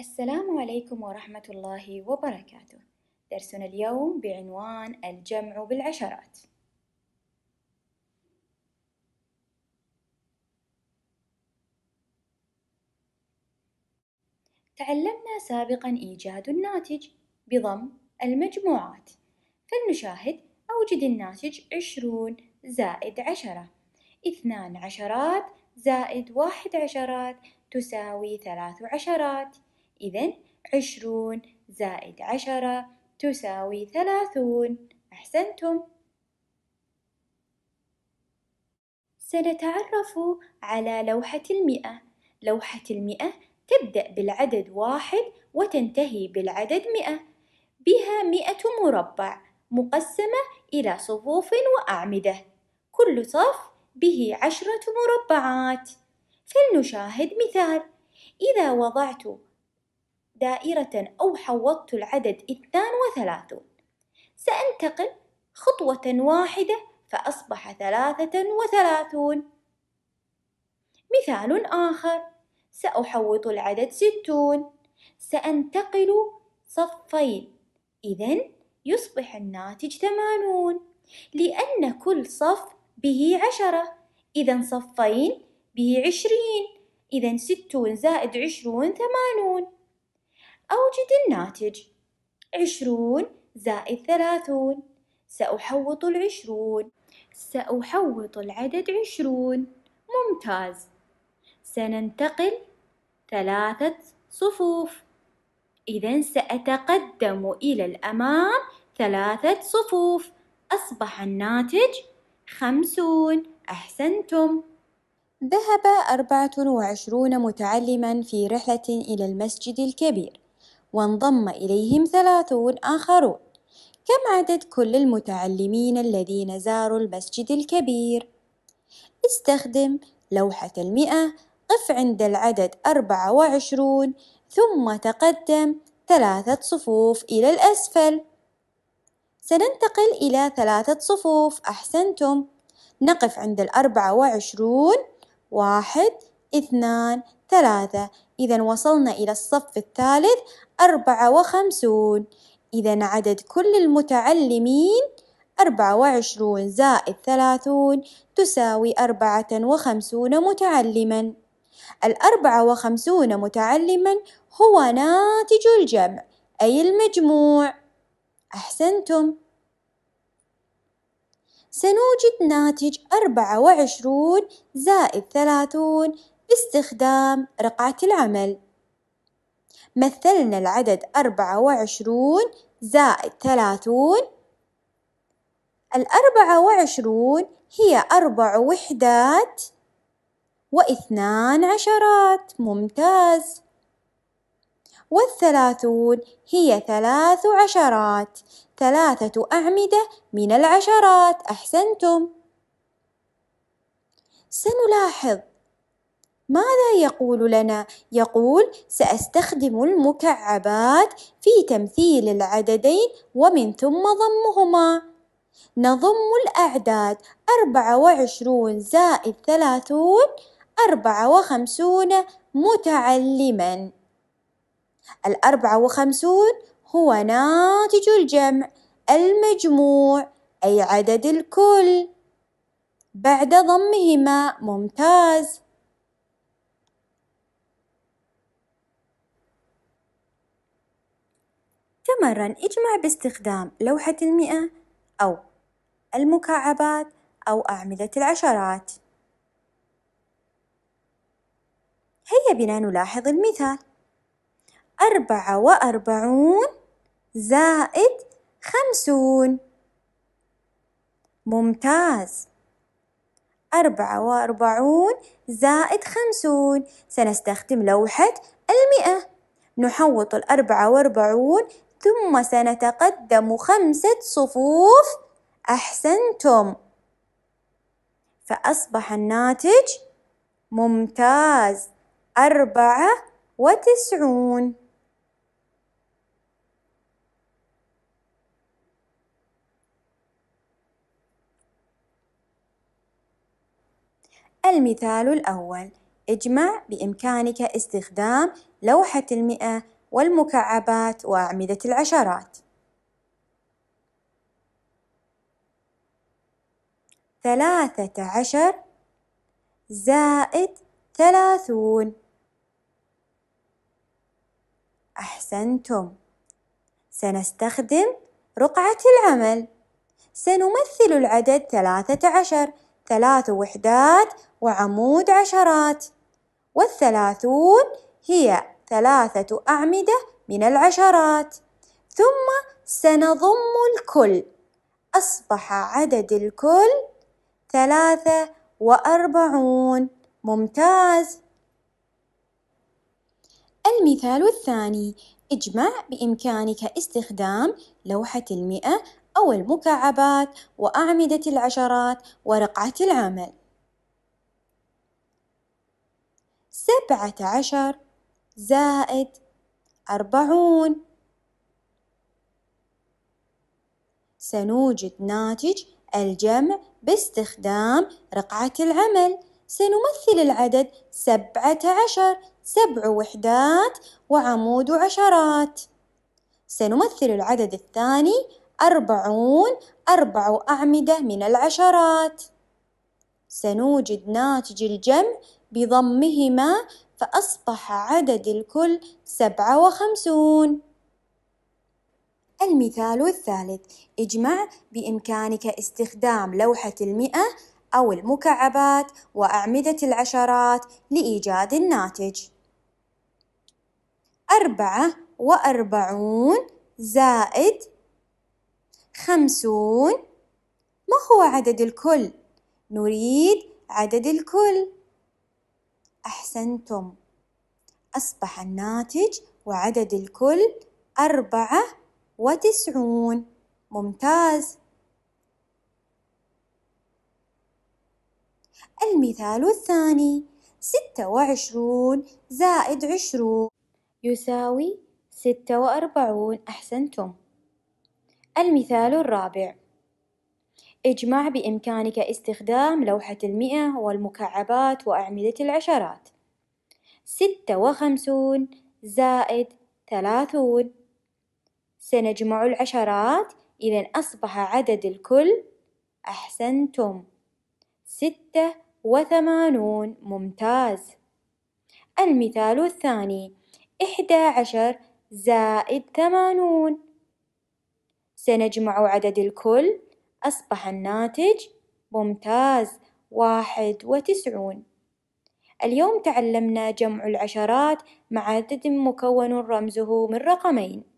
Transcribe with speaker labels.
Speaker 1: السلام عليكم ورحمة الله وبركاته درسنا اليوم بعنوان الجمع بالعشرات تعلمنا سابقا إيجاد الناتج بضم المجموعات فلنشاهد أوجد الناتج عشرون زائد عشرة اثنان عشرات زائد واحد عشرات تساوي ثلاث عشرات إذا عشرون زائد عشرة تساوي ثلاثون أحسنتم سنتعرف على لوحة المئة لوحة المئة تبدأ بالعدد واحد وتنتهي بالعدد مئة بها مئة مربع مقسمة إلى صفوف وأعمدة كل صف به عشرة مربعات فلنشاهد مثال إذا وضعت دائرة أو حوضت العدد اثنان وثلاثون سأنتقل خطوة واحدة فأصبح ثلاثة وثلاثون مثال آخر سأحوط العدد ستون سأنتقل صفين إذا يصبح الناتج ثمانون لأن كل صف به عشرة إذا صفين به عشرين إذا ستون زائد عشرون ثمانون أوجد الناتج عشرون زائد ثلاثون سأحوط العشرون سأحوط العدد عشرون ممتاز سننتقل ثلاثة صفوف إذا سأتقدم إلى الأمام ثلاثة صفوف أصبح الناتج خمسون أحسنتم ذهب أربعة وعشرون متعلما في رحلة إلى المسجد الكبير وانضم إليهم ثلاثون آخرون كم عدد كل المتعلمين الذين زاروا المسجد الكبير؟ استخدم لوحة المئة قف عند العدد أربعة وعشرون ثم تقدم ثلاثة صفوف إلى الأسفل سننتقل إلى ثلاثة صفوف أحسنتم نقف عند الأربعة وعشرون واحد اثنان ثلاثة إذا وصلنا إلى الصف الثالث أربعة وخمسون إذا عدد كل المتعلمين أربعة وعشرون زائد ثلاثون تساوي أربعة وخمسون متعلما الأربعة وخمسون متعلما هو ناتج الجمع أي المجموع أحسنتم سنوجد ناتج أربعة وعشرون زائد ثلاثون باستخدام رقعة العمل مثلنا العدد أربعة وعشرون زائد ثلاثون الأربعة وعشرون هي أربع وحدات واثنان عشرات ممتاز والثلاثون هي ثلاث عشرات ثلاثة أعمدة من العشرات أحسنتم سنلاحظ ماذا يقول لنا؟ يقول سأستخدم المكعبات في تمثيل العددين ومن ثم ضمهما نضم الأعداد أربعة وعشرون زائد ثلاثون أربعة وخمسون متعلما الأربعة وخمسون هو ناتج الجمع المجموع أي عدد الكل بعد ضمهما ممتاز تمرن اجمع باستخدام لوحة المئة أو المكعبات أو أعمدة العشرات هيا بنا نلاحظ المثال أربعة وأربعون زائد خمسون ممتاز أربعة وأربعون زائد خمسون سنستخدم لوحة المئة نحوط الأربعة وأربعون ثم سنتقدم خمسة صفوف أحسنتم فأصبح الناتج ممتاز أربعة وتسعون المثال الأول اجمع بإمكانك استخدام لوحة المئة والمكعبات وأعمدة العشرات ثلاثة عشر زائد ثلاثون أحسنتم سنستخدم رقعة العمل سنمثل العدد ثلاثة عشر ثلاث وحدات وعمود عشرات والثلاثون هي ثلاثة أعمدة من العشرات ثم سنضم الكل أصبح عدد الكل ثلاثة وأربعون ممتاز المثال الثاني اجمع بإمكانك استخدام لوحة المئة أو المكعبات وأعمدة العشرات ورقعة العمل سبعة عشر زائد أربعون سنوجد ناتج الجمع باستخدام رقعة العمل سنمثل العدد سبعة عشر سبع وحدات وعمود عشرات سنمثل العدد الثاني أربعون أربع أعمدة من العشرات سنوجد ناتج الجمع بضمهما فأصبح عدد الكل سبعة وخمسون المثال الثالث اجمع بإمكانك استخدام لوحة المئة أو المكعبات وأعمدة العشرات لإيجاد الناتج أربعة وأربعون زائد خمسون ما هو عدد الكل؟ نريد عدد الكل أحسنتم أصبح الناتج وعدد الكل أربعة وتسعون ممتاز المثال الثاني ستة وعشرون زائد عشرون يساوي ستة وأربعون أحسنتم المثال الرابع اجمع بإمكانك استخدام لوحة المئة والمكعبات وأعمدة العشرات ستة وخمسون زائد ثلاثون سنجمع العشرات إذا أصبح عدد الكل أحسنتم ستة وثمانون ممتاز المثال الثاني إحدى عشر زائد ثمانون سنجمع عدد الكل أصبح الناتج ممتاز واحد وتسعون اليوم تعلمنا جمع العشرات مع عدد مكون رمزه من رقمين